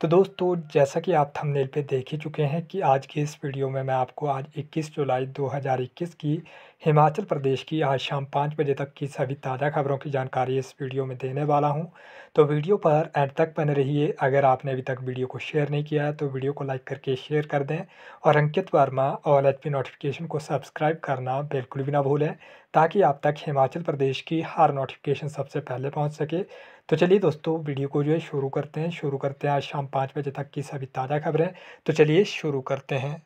तो दोस्तों जैसा कि आप थंबनेल पे देख ही चुके हैं कि आज के इस वीडियो में मैं आपको आज 21 जुलाई 2021 की हिमाचल प्रदेश की आज शाम पाँच बजे तक की सभी ताज़ा खबरों की जानकारी इस वीडियो में देने वाला हूं तो वीडियो पर एंड तक बने रहिए अगर आपने अभी तक वीडियो को शेयर नहीं किया है तो वीडियो को लाइक करके शेयर कर दें और अंकित वर्मा और एच नोटिफिकेशन को सब्सक्राइब करना बिल्कुल भी ना भूलें ताकि आप तक हिमाचल प्रदेश की हर नोटिफिकेशन सबसे पहले पहुँच सके तो चलिए दोस्तों वीडियो को जो है शुरू करते हैं शुरू करते हैं आज शाम पाँच बजे तक की सभी ताज़ा खबरें तो चलिए शुरू करते हैं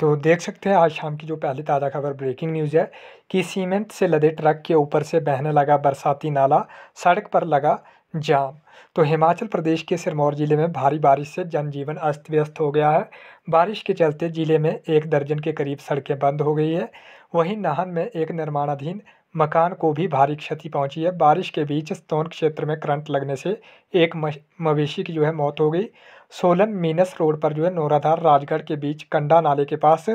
तो देख सकते हैं आज शाम की जो पहली ताज़ा खबर ब्रेकिंग न्यूज़ है कि सीमेंट से लदे ट्रक के ऊपर से बहने लगा बरसाती नाला सड़क पर लगा जाम तो हिमाचल प्रदेश के सिरमौर ज़िले में भारी बारिश से जनजीवन अस्त व्यस्त हो गया है बारिश के चलते ज़िले में एक दर्जन के करीब सड़कें बंद हो गई है वहीं नाहन में एक निर्माणाधीन मकान को भी भारी क्षति पहुंची है बारिश के बीच स्तोन क्षेत्र में करंट लगने से एक मवेशी की जो है मौत हो गई सोलन मीनस रोड पर जो है नोराधार राजगढ़ के बीच कंडा नाले के पास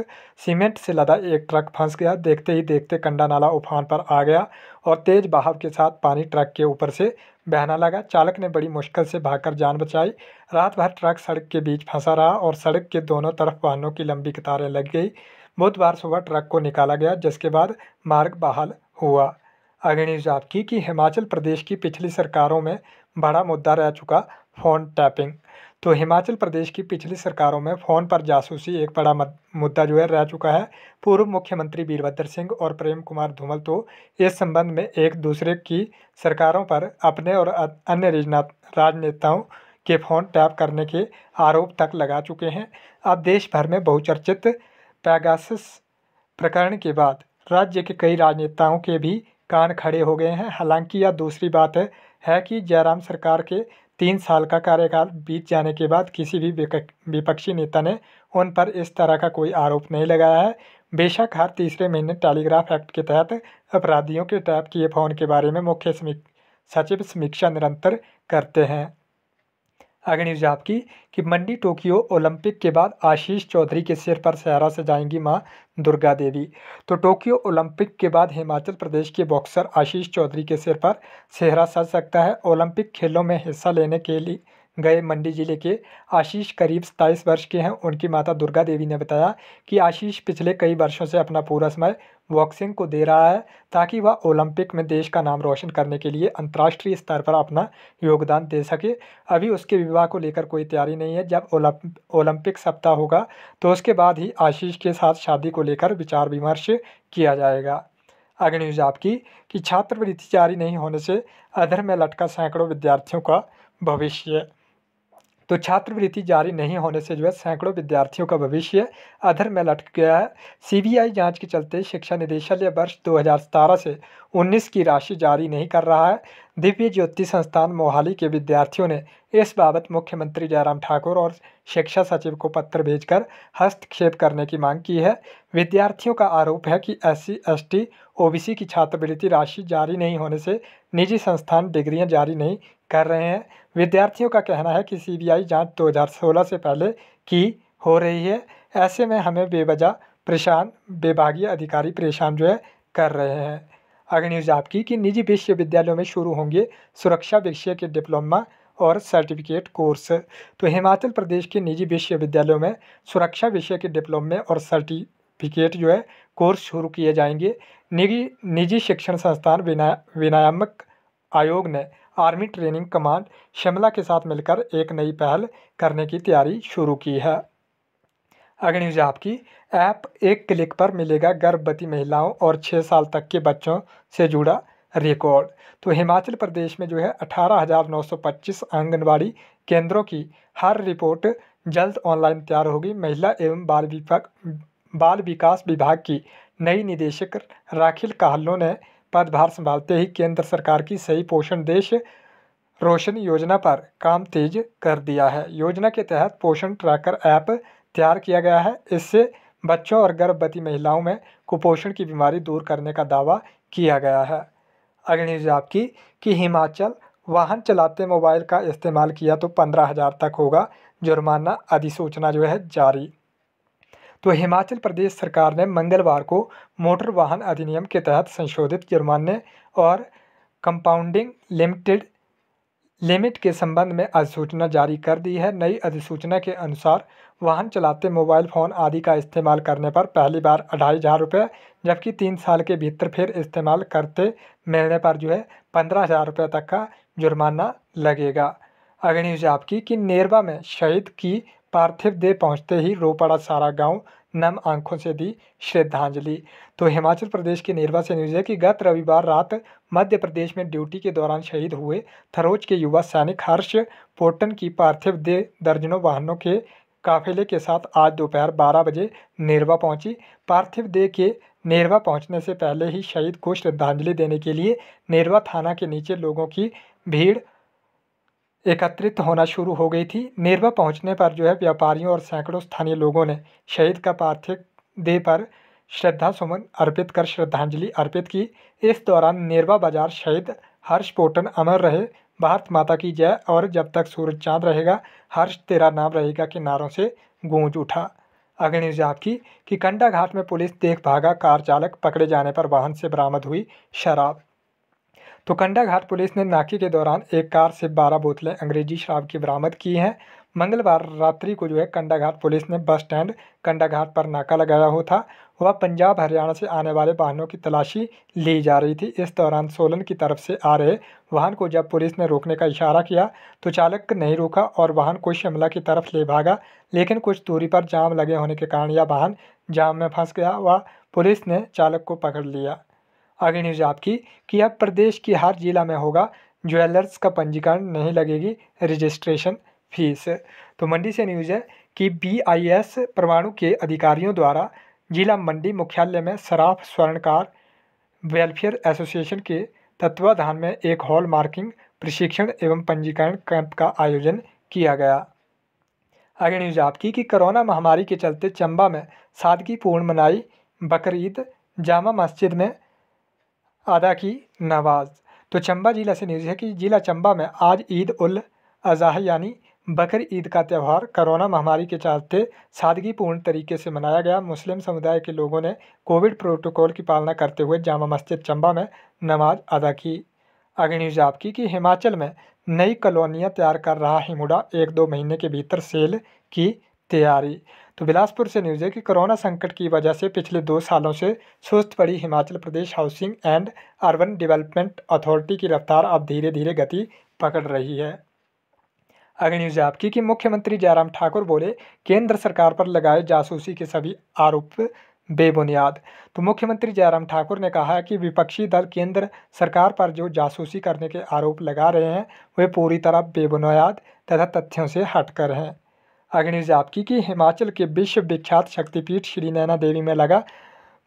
सीमेंट से लदा एक ट्रक फंस गया देखते ही देखते कंडा नाला उफान पर आ गया और तेज बहाव के साथ पानी ट्रक के ऊपर से बहना लगा चालक ने बड़ी मुश्किल से भागकर जान बचाई रात भर ट्रक सड़क के बीच फंसा रहा और सड़क के दोनों तरफ वाहनों की लंबी कतारें लग गई बुधवार सुबह ट्रक को निकाला गया जिसके बाद मार्ग बहाल हुआ न्यूज़ आपकी कि हिमाचल प्रदेश की पिछली सरकारों में बड़ा मुद्दा रह चुका फ़ोन टैपिंग तो हिमाचल प्रदेश की पिछली सरकारों में फ़ोन पर जासूसी एक बड़ा मुद्दा जो है रह चुका है पूर्व मुख्यमंत्री वीरभद्र सिंह और प्रेम कुमार धूमल तो इस संबंध में एक दूसरे की सरकारों पर अपने और अन्य राजनेताओं के फ़ोन टैप करने के आरोप तक लगा चुके हैं अब देश भर में बहुचर्चित पैगासिस प्रकरण के बाद राज्य के कई राजनेताओं के भी कान खड़े हो गए हैं हालांकि यह दूसरी बात है, है कि जयराम सरकार के तीन साल का कार्यकाल बीत जाने के बाद किसी भी विपक्षी नेता ने उन पर इस तरह का कोई आरोप नहीं लगाया है बेशक हर तीसरे महीने टेलीग्राफ एक्ट के तहत अपराधियों के टैप किए फोन के बारे में मुख्य सचिव समीक्षा निरंतर करते हैं आगे न्यूज़ आपकी कि मंडी टोक्यो ओलंपिक के बाद आशीष चौधरी के सिर पर सहरा से जाएंगी मां दुर्गा देवी तो टोक्यो ओलंपिक के बाद हिमाचल प्रदेश के बॉक्सर आशीष चौधरी के सिर पर सेहरा सज सकता है ओलंपिक खेलों में हिस्सा लेने के लिए गए मंडी जिले के आशीष करीब सताईस वर्ष के हैं उनकी माता दुर्गा देवी ने बताया कि आशीष पिछले कई वर्षों से अपना पूरा समय बॉक्सिंग को दे रहा है ताकि वह ओलंपिक में देश का नाम रोशन करने के लिए अंतर्राष्ट्रीय स्तर पर अपना योगदान दे सके अभी उसके विवाह को लेकर कोई तैयारी नहीं है जब ओलंपिक सप्ताह होगा तो उसके बाद ही आशीष के साथ शादी को लेकर विचार विमर्श किया जाएगा आगे न्यूज़ आपकी कि छात्रवृत्ति जारी नहीं होने से अधर में लटका सैकड़ों विद्यार्थियों का भविष्य तो छात्रवृत्ति जारी नहीं होने से जो है सैकड़ों विद्यार्थियों का भविष्य अधर में लटक गया है सीबीआई जांच के चलते शिक्षा निदेशालय वर्ष 2017 से 19 की राशि जारी नहीं कर रहा है दिव्य ज्योति संस्थान मोहाली के विद्यार्थियों ने इस बाबत मुख्यमंत्री जयराम ठाकुर और शिक्षा सचिव को पत्र भेजकर हस्तक्षेप करने की मांग की है विद्यार्थियों का आरोप है कि S C S T OBC की छात्रवृत्ति राशि जारी नहीं होने से निजी संस्थान डिग्रियां जारी नहीं कर रहे हैं विद्यार्थियों का कहना है कि सीबीआई जांच 2016 से पहले की हो रही है ऐसे में हमें बेवजह परेशान विभागीय अधिकारी परेशान जो है कर रहे हैं अगर न्यूज़ आपकी कि निजी विश्वविद्यालयों में शुरू होंगे सुरक्षा विषय के डिप्लोमा और सर्टिफिकेट कोर्स तो हिमाचल प्रदेश के निजी विश्वविद्यालयों में सुरक्षा विषय के डिप्लोमे और सर्टिफिकेट जो है कोर्स शुरू किए जाएंगे निजी निजी शिक्षण संस्थान विना विनायामक आयोग ने आर्मी ट्रेनिंग कमांड शिमला के साथ मिलकर एक नई पहल करने की तैयारी शुरू की है अग्नि न्यूज आपकी ऐप एक क्लिक पर मिलेगा गर्भवती महिलाओं और छः साल तक के बच्चों से जुड़ा रिकॉर्ड तो हिमाचल प्रदेश में जो है अठारह आंगनबाड़ी केंद्रों की हर रिपोर्ट जल्द ऑनलाइन तैयार होगी महिला एवं बाल विभाग बाल विकास विभाग की नई निदेशक राखिल काहलो ने पदभार संभालते ही केंद्र सरकार की सही पोषण देश रोशन योजना पर काम तेज कर दिया है योजना के तहत पोषण ट्रैकर ऐप तैयार किया गया है इससे बच्चों और गर्भवती महिलाओं में कुपोषण की बीमारी दूर करने का दावा किया गया है अगली न्यूज आपकी कि हिमाचल वाहन चलाते मोबाइल का इस्तेमाल किया तो पंद्रह हज़ार तक होगा जुर्माना अधिसूचना जो है जारी तो हिमाचल प्रदेश सरकार ने मंगलवार को मोटर वाहन अधिनियम के तहत संशोधित जुर्माने और कंपाउंडिंग लिमिटेड लिमिट के संबंध में अधिसूचना जारी कर दी है नई अधिसूचना के अनुसार वाहन चलाते मोबाइल फ़ोन आदि का इस्तेमाल करने पर पहली बार अढ़ाई हज़ार रुपये जबकि तीन साल के भीतर फिर इस्तेमाल करते मिलने पर जो है पंद्रह हज़ार रुपये तक का जुर्माना लगेगा अगली न्यूज आपकी कि नेरवा में शहीद की पार्थिव देह पहुंचते ही रो पड़ा सारा गांव नम आंखों से दी श्रद्धांजलि तो हिमाचल प्रदेश के नेरवा से न्यूज़ है कि गत रविवार रात मध्य प्रदेश में ड्यूटी के दौरान शहीद हुए थरोज के युवा सैनिक हर्ष पोर्टन की पार्थिव देह दर्जनों वाहनों के काफिले के साथ आज दोपहर 12 बजे नेरवा पहुंची पार्थिव देह के नेरवा पहुंचने से पहले ही शहीद को श्रद्धांजलि देने के लिए नेरवा थाना के नीचे लोगों की भीड़ एकत्रित होना शुरू हो गई थी मेरवा पहुंचने पर जो है व्यापारियों और सैकड़ों स्थानीय लोगों ने शहीद का पार्थिव देह पर श्रद्धा सुमन अर्पित कर श्रद्धांजलि अर्पित की इस दौरान नेरवा बाजार शहीद हर्ष पोटन अमर रहे भारत माता की जय और जब तक सूरज चांद रहेगा हर्ष तेरा नाम रहेगा के नारों से गूंज उठा अगली जाप आपकी कि कंडा घाट में पुलिस देख भागा कार चालक पकड़े जाने पर वाहन से बरामद हुई शराब तो कंडाघाट पुलिस ने नाके के दौरान एक कार से बारह बोतलें अंग्रेजी शराब की बरामद की हैं मंगलवार रात्रि को जो है कंडाघाट पुलिस ने बस स्टैंड कंडाघाट पर नाका लगाया हुआ था वह पंजाब हरियाणा से आने वाले वाहनों की तलाशी ली जा रही थी इस दौरान सोलन की तरफ से आ रहे वाहन को जब पुलिस ने रोकने का इशारा किया तो चालक नहीं रोका और वाहन को शिमला की तरफ ले भागा लेकिन कुछ दूरी पर जाम लगे होने के कारण यह वाहन जाम में फंस गया व पुलिस ने चालक को पकड़ लिया आगे न्यूज़ आपकी कि अब प्रदेश की हर जिला में होगा ज्वेलर्स का पंजीकरण नहीं लगेगी रजिस्ट्रेशन फीस तो मंडी से न्यूज़ है कि बीआईएस परमाणु के अधिकारियों द्वारा जिला मंडी मुख्यालय में सराफ स्वर्णकार वेलफेयर एसोसिएशन के तत्वाधान में एक हॉल मार्किंग प्रशिक्षण एवं पंजीकरण कैंप का आयोजन किया गया आगे न्यूज़ आपकी कि कोरोना महामारी के चलते चंबा में सादगी पूर्ण मनाई बकर जामा मस्जिद में अदा की नमाज तो चंबा ज़िला से न्यूज़ है कि ज़िला चंबा में आज ईद उल अजहा यानी बकर ईद का त्यौहार कोरोना महामारी के चलते सादगीपूर्ण तरीके से मनाया गया मुस्लिम समुदाय के लोगों ने कोविड प्रोटोकॉल की पालना करते हुए जामा मस्जिद चंबा में नमाज अदा की आगे न्यूज़ आपकी कि हिमाचल में नई कॉलोनियाँ तैयार कर रहा हिमुडा एक दो महीने के भीतर सेल की तैयारी तो बिलासपुर से न्यूज़ है कि कोरोना संकट की वजह से पिछले दो सालों से सुस्त पड़ी Himachal Pradesh housing and urban development authority की रफ्तार अब धीरे धीरे गति पकड़ रही है अगली न्यूज़ आपकी कि मुख्यमंत्री जयराम ठाकुर बोले केंद्र सरकार पर लगाए जासूसी के सभी आरोप बेबुनियाद तो मुख्यमंत्री जयराम ठाकुर ने कहा कि विपक्षी दल केंद्र सरकार पर जो जासूसी करने के आरोप लगा रहे हैं वे पूरी तरह बेबुनियाद तथा तथ्यों से हटकर हैं अग्निज की कि हिमाचल के विश्व विख्यात शक्तिपीठ श्री नैना देवी में लगा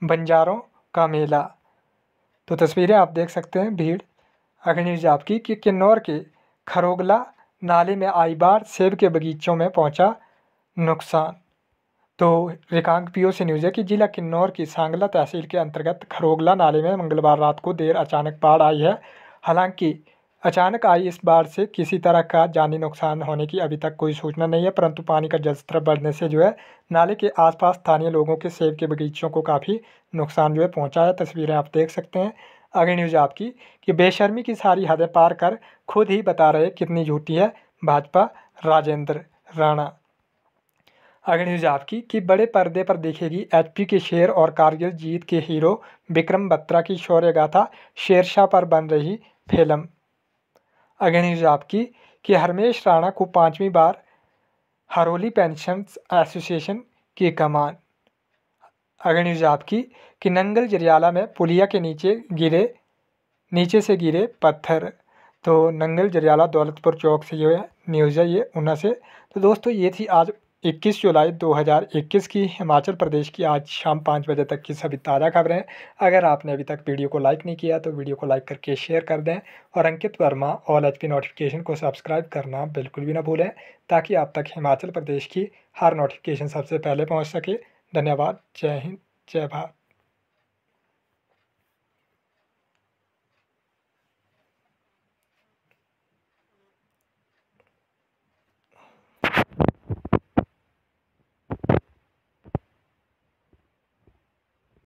बंजारों का मेला तो तस्वीरें आप देख सकते हैं भीड़ अग्निज की कि किन्नौर के खरोगला नाले में आई बार सेब के बगीचों में पहुंचा नुकसान तो रिकांग पीओ से न्यूज़ है कि जिला किन्नौर की सांगला तहसील के अंतर्गत खरोगला नाले में मंगलवार रात को देर अचानक बाढ़ आई है हालांकि अचानक आई इस बाढ़ से किसी तरह का जानी नुकसान होने की अभी तक कोई सूचना नहीं है परंतु पानी का जलस्तर बढ़ने से जो है नाले के आसपास स्थानीय लोगों के सेब के बगीचों को काफ़ी नुकसान जो है पहुंचा है तस्वीरें आप देख सकते हैं अगली न्यूज़ आपकी कि बेशर्मी की सारी हदें पार कर खुद ही बता रहे कितनी झूठी है भाजपा राजेंद्र राणा अगली न्यूज़ आपकी कि बड़े पर्दे पर देखेगी एचपी के शेर और कारगिल जीत के हीरो विक्रम बत्रा की शौर्य गाथा शेरशाह पर बन रही फिल्म जाप की कि हरमेश राणा को पाँचवीं बार हरोली पेंशन एसोसिएशन की कमान अग्नि न्यूज़ आपकी कि नंगल जरियाला में पुलिया के नीचे गिरे नीचे से गिरे पत्थर तो नंगल जरियाला दौलतपुर चौक से जो है न्यूज़ है ये ऊना से तो दोस्तों ये थी आज 21 जुलाई 2021 की हिमाचल प्रदेश की आज शाम पाँच बजे तक की सभी ताज़ा खबरें अगर आपने अभी तक वीडियो को लाइक नहीं किया तो वीडियो को लाइक करके शेयर कर दें और अंकित वर्मा ऑल एच नोटिफिकेशन को सब्सक्राइब करना बिल्कुल भी ना भूलें ताकि आप तक हिमाचल प्रदेश की हर नोटिफिकेशन सबसे पहले पहुँच सके धन्यवाद जय हिंद जय भारत